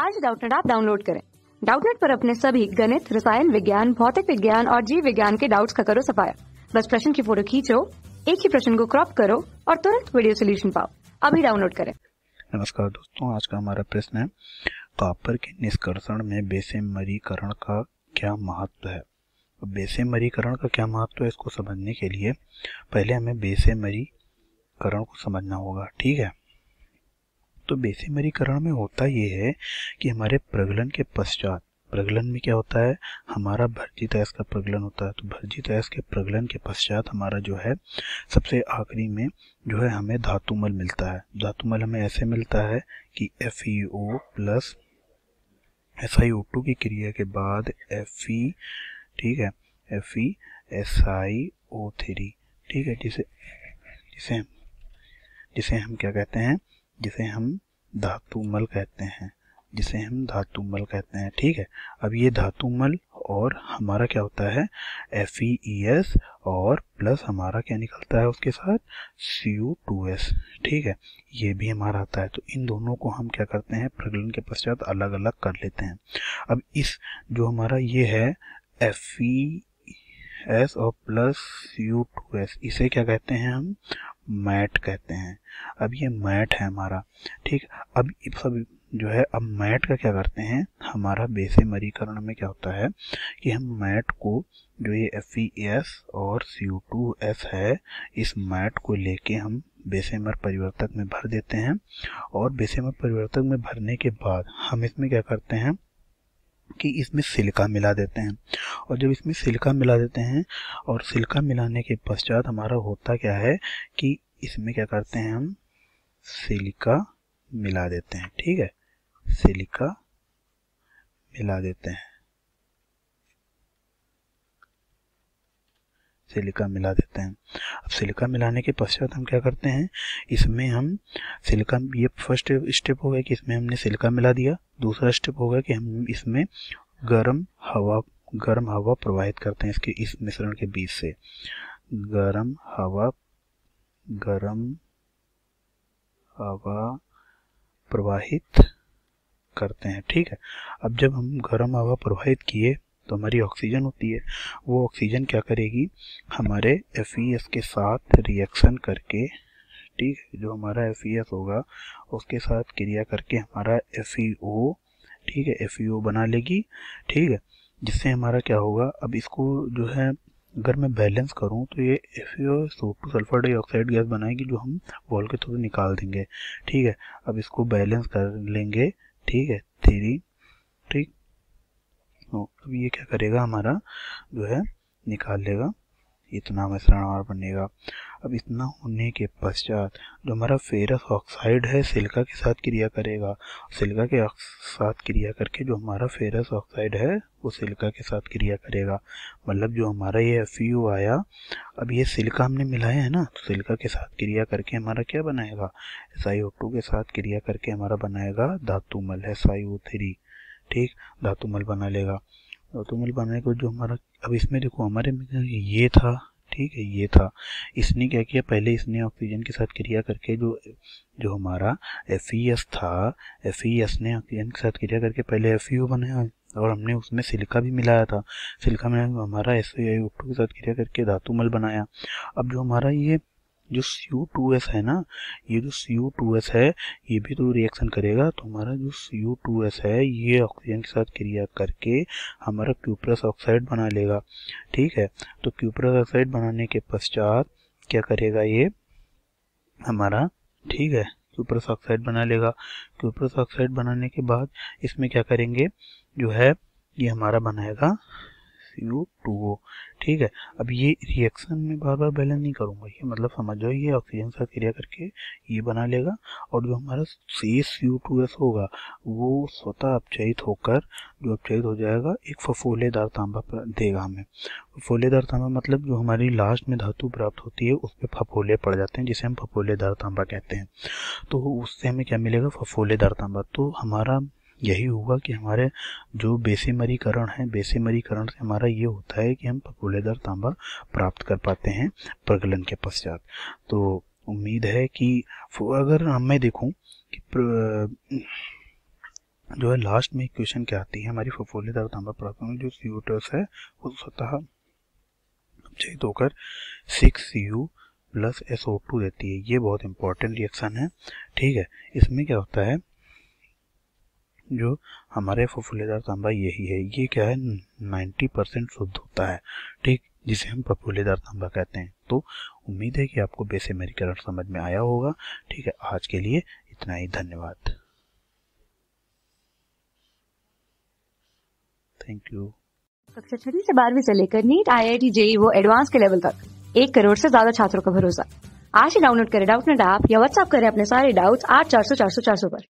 आज डाउटनेट आप डाउनलोड करें डाउटनेट पर अपने सभी गणित रसायन विज्ञान भौतिक विज्ञान और जीव विज्ञान के डाउट्स का करो सफाया बस प्रश्न की फोटो खींचो एक ही प्रश्न को क्रॉप करो और तुरंत वीडियो सोल्यूशन पाओ अभी डाउनलोड करें नमस्कार दोस्तों आज का हमारा प्रश्न है कॉपर के निष्कर्षण में बेसेमरीकरण का क्या महत्व है तो बेसेमरीकरण का क्या महत्व है इसको समझने के लिए पहले हमें बेसेमरीकरण को समझना होगा ठीक है तो बेसिमरीकरण में होता ये है कि हमारे प्रगलन के पश्चात प्रगलन में क्या होता है हमारा भर्जी अयस्क का प्रगलन होता है तो भर्जी अयस्क के प्रगलन के पश्चात हमारा जो है सबसे आखिरी में जो है हमें धातुमल मिलता है धातुमल हमें ऐसे मिलता है कि F E O plus S I O two की क्रिया के बाद एफ ई e, ठीक है F E S I O three ठीक है जिसे जिसे जिसे हम क्या कहते हैं जिसे हम धातुमल कहते हैं जिसे हम धातुमल कहते हैं ठीक है अब ये धातुमल और हमारा क्या होता है एफ ई एस और प्लस हमारा क्या निकलता है उसके साथ सी यू टू एस ठीक है ये भी हमारा आता है तो इन दोनों को हम क्या करते हैं प्रगलन के पश्चात अलग अलग कर लेते हैं अब इस जो हमारा ये है एफ ई एस और प्लस यू टू एस इसे क्या कहते हैं हम मैट कहते हैं अब ये मैट है हमारा ठीक अब सब जो है अब मैट का क्या करते हैं हमारा बेसेमरीकरण में क्या होता है कि हम मैट को जो ये एफ एस e और सी टू एस है इस मैट को लेके हम बेसेमर परिवर्तक में भर देते हैं और बेसेमर परिवर्तक में भरने के बाद हम इसमें क्या करते हैं कि इसमें सिलिका मिला देते हैं और जब इसमें सिलिका मिला देते हैं और सिलिका मिलाने के पश्चात हमारा होता क्या है कि इसमें क्या करते हैं हम सिलिका मिला देते हैं ठीक है सिलिका मिला देते हैं सिलिका मिला देते हैं अब सिलिका मिलाने के पश्चात हम क्या करते हैं इसमें हम सिलिका ये फर्स्ट स्टेप हो गया कि इसमें हमने सिलिका मिला दिया दूसरा स्टेप गया कि हम इसमें गर्म हवा गर्म हवा प्रवाहित करते हैं इसके इस मिश्रण के बीच से गर्म हवा गर्म हवा प्रवाहित करते हैं ठीक है अब जब हम गर्म हवा प्रवाहित किए तो हमारी ऑक्सीजन होती है वो ऑक्सीजन क्या करेगी हमारे एफ e के साथ रिएक्शन करके ठीक जो हमारा एफ e होगा उसके साथ क्रिया करके हमारा एफ e ठीक है एफ बना लेगी ठीक है जिससे हमारा क्या होगा अब इसको जो है अगर मैं बैलेंस करूं तो ये एफ सल्फर डाइऑक्साइड गैस बनाएगी जो हम वॉल के थ्रू निकाल देंगे ठीक है अब इसको बैलेंस कर लेंगे ठीक है थ्री ठीक नो तो अब ये क्या करेगा हमारा जो है निकाल लेगा इतना तो मिश्रण हमारा बनेगा अब इतना होने के पश्चात जो हमारा फेरस ऑक्साइड है सिल्का के साथ क्रिया करेगा सिल्का के साथ क्रिया करके जो हमारा फेरस ऑक्साइड है वो सिल्का के साथ क्रिया करेगा मतलब जो हमारा ये एफ आया अब ये सिल्का हमने मिलाया है ना तो सिल्का के साथ क्रिया करके हमारा क्या बनाएगा एस के साथ क्रिया करके हमारा बनाएगा धातुमल एस आई ओ थ्री ठीक धातुमल बना लेगा धातुमल बनाने के जो हमारा अब इसमें देखो हमारे ये था ठीक है ये था इसने क्या किया पहले इसने ऑक्सीजन के साथ क्रिया करके जो जो हमारा एफ e था एफ e ने ऑक्सीजन के साथ क्रिया करके पहले एफ बनाया और हमने उसमें सिलिका भी मिलाया था सिलिका में हमारा एस के साथ क्रिया करके धातुमल बनाया अब जो हमारा ये जो Cu2S है ना ये जो Cu2S है ये भी तो रिएक्शन करेगा तो हमारा जो Cu2S है ये ऑक्सीजन के साथ क्रिया करके हमारा क्यूप्रस ऑक्साइड बना लेगा ठीक है तो क्यूप्रस ऑक्साइड बनाने के पश्चात क्या करेगा ये हमारा ठीक है क्यूप्रस ऑक्साइड बना लेगा क्यूप्रस ऑक्साइड बनाने के बाद इसमें क्या करेंगे जो है ये हमारा बनाएगा CO2O ठीक है अब ये रिएक्शन में बार बार बैलेंस नहीं करूंगा ये मतलब समझ जाओ ये ऑक्सीजन साथ क्रिया करके ये बना लेगा और जो हमारा शेष CO2S होगा वो स्वतः अपचयित होकर जो अपचयित हो जाएगा एक फफोलेदार तांबा देगा हमें फफोलेदार तांबा मतलब जो हमारी लास्ट में धातु प्राप्त होती है उस पर फफोले पड़ जाते हैं जिसे हम फफोलेदार तांबा कहते हैं तो उससे हमें क्या मिलेगा फफोलेदार तांबा तो हमारा यही हुआ कि हमारे जो बेसिमरीकरण है बेसिमरीकरण से हमारा ये होता है कि हम पकुलेदार तांबा प्राप्त कर पाते हैं प्रगलन के पश्चात तो उम्मीद है कि अगर मैं देखूं कि जो है लास्ट में क्वेश्चन क्या आती है हमारी फफोलेदार तांबा प्राप्त में जो सी है वो तो सतह चयित होकर six U plus S O two देती है ये बहुत इंपॉर्टेंट रिएक्शन है ठीक है इसमें क्या होता है जो हमारे फफूलेदार तांबा यही है ये क्या है 90 परसेंट शुद्ध होता है ठीक जिसे हम फफूलेदार तांबा कहते हैं तो उम्मीद है कि आपको बेस अमेरिकन समझ में आया होगा ठीक है आज के लिए इतना ही धन्यवाद थैंक यू कक्षा छठी से बारहवीं से लेकर NEET I I T JEE वो एडवांस के लेवल तक एक करोड़ से ज्यादा छात्रों का भरोसा आज ही डाउनलोड करें डाउट नेट ऐप या व्हाट्सएप करें अपने सारे डाउट्स आठ चार सौ चार सौ चार सौ पर